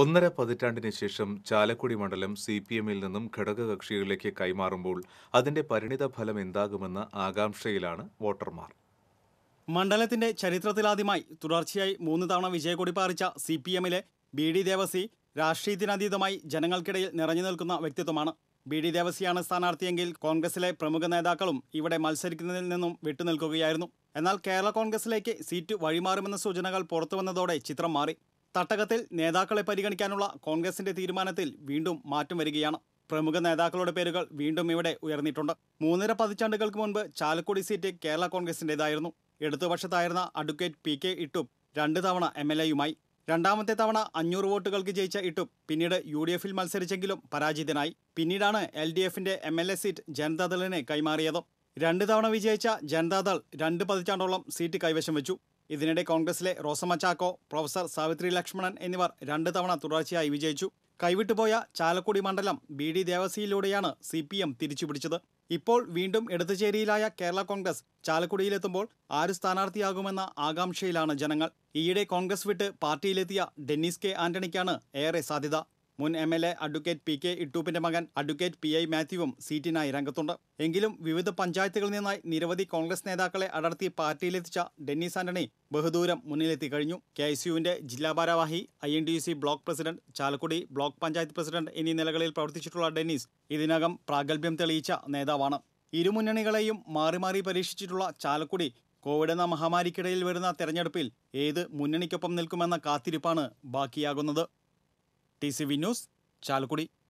ഒന്നര പതിറ്റാണ്ടിന് ശേഷം ചാലക്കുടി മണ്ഡലം സി പി എമ്മിൽ നിന്നും ഘടകകക്ഷികളിലേക്ക് കൈമാറുമ്പോൾ അതിന്റെ പരിണിത ഫലം എന്താകുമെന്ന ആകാംക്ഷയിലാണ് വോട്ടർമാർ മണ്ഡലത്തിന്റെ ചരിത്രത്തിലാദ്യമായി തുടർച്ചയായി മൂന്ന് തവണ വിജയക്കൊടി പാറിച്ച സി പി എമ്മിലെ ബി ഡി ദേവസി രാഷ്ട്രീയത്തിനതീതമായി ജനങ്ങൾക്കിടയിൽ നിറഞ്ഞു നിൽക്കുന്ന വ്യക്തിത്വമാണ് ബി ഡി ദേവസിയാണ് സ്ഥാനാർത്ഥിയെങ്കിൽ കോൺഗ്രസിലെ പ്രമുഖ നേതാക്കളും ഇവിടെ മത്സരിക്കുന്നതിൽ നിന്നും വിട്ടുനിൽക്കുകയായിരുന്നു എന്നാൽ കേരള കോൺഗ്രസിലേക്ക് സീറ്റ് വഴിമാറുമെന്ന സൂചനകൾ പുറത്തുവന്നതോടെ ചിത്രം മാറി തട്ടകത്തിൽ നേതാക്കളെ പരിഗണിക്കാനുള്ള കോൺഗ്രസിന്റെ തീരുമാനത്തിൽ വീണ്ടും മാറ്റം വരികയാണ് പ്രമുഖ നേതാക്കളുടെ പേരുകൾ വീണ്ടും ഇവിടെ ഉയർന്നിട്ടുണ്ട് മൂന്നര പതിറ്റാണ്ടുകൾക്ക് മുൻപ് ചാലക്കുടി സീറ്റ് കേരള കോൺഗ്രസിൻ്റെതായിരുന്നു എടുത്ത വർഷത്തായിരുന്ന അഡ്വക്കേറ്റ് പി കെ ഇട്ടുപ്പ് രണ്ട് തവണ എം എൽ എയുമായി രണ്ടാമത്തെ തവണ അഞ്ഞൂറ് വോട്ടുകൾക്ക് ജയിച്ച ഇട്ടുപ്പ് പിന്നീട് യു ഡി എഫിൽ മത്സരിച്ചെങ്കിലും പരാജിതനായി പിന്നീടാണ് എൽ ഡി എഫിന്റെ എം എൽ എ സീറ്റ് ജനതാദളിനെ കൈമാറിയത് രണ്ട് തവണ വിജയിച്ച ജനതാദൾ രണ്ട് പതിറ്റാണ്ടോളം സീറ്റ് കൈവശം വെച്ചു ഇതിനിടെ കോൺഗ്രസിലെ റോസമ്മ ചാക്കോ പ്രൊഫസർ സാവിത്രി ലക്ഷ്മണൻ എന്നിവർ രണ്ടു തവണ തുടർച്ചയായി വിജയിച്ചു കൈവിട്ടുപോയ ചാലക്കുടി മണ്ഡലം ബി ഡി ദേവസിയിലൂടെയാണ് സി പി എം തിരിച്ചുപിടിച്ചത് ഇപ്പോൾ വീണ്ടും എടുത്തുചേരിയിലായ കേരള കോൺഗ്രസ് ചാലക്കുടിയിലെത്തുമ്പോൾ ആര് സ്ഥാനാർത്ഥിയാകുമെന്ന ആകാംക്ഷയിലാണ് ജനങ്ങൾ ഈയിടെ കോൺഗ്രസ് വിട്ട് പാർട്ടിയിലെത്തിയ ഡെന്നിസ് കെ ആന്റണിക്കാണ് ഏറെ സാധ്യത മുൻ M L A advocate P K ഇട്ടൂപ്പിന്റെ മകൻ അഡ്വക്കേറ്റ് പി ഐ മാത്യുവും സീറ്റിനായി രംഗത്തുണ്ട് എങ്കിലും വിവിധ പഞ്ചായത്തുകളിൽ നിന്നായി നിരവധി കോൺഗ്രസ് നേതാക്കളെ അടർത്തി പാർട്ടിയിലെത്തിച്ച ഡെന്നിസ് ആന്റണി ബഹുദൂരം മുന്നിലെത്തി കഴിഞ്ഞു കെ ഐ സിയുവിന്റെ ജില്ലാ ഭാരവാഹി I N D U C block president Chalakudy block panchayat president എന്നീ നിലകളിൽ പ്രവർത്തിച്ചിട്ടുള്ള ഡെന്നിസ് ഇതിനകം പ്രാഗൽഭ്യം തെളിയിച്ച നേതാവാണ് ഇരുമുന്നണികളെയും മാറി മാറി പരീക്ഷിച്ചിട്ടുള്ള ചാലക്കുടി കോവിഡ് എന്ന മഹാമാരിക്കിടയിൽ വരുന്ന തെരഞ്ഞെടുപ്പിൽ ഏത് മുന്നണിക്കൊപ്പം നിൽക്കുമെന്ന കാത്തിരിപ്പാണ് ബാക്കിയാകുന്നത് T C V news Chalakudy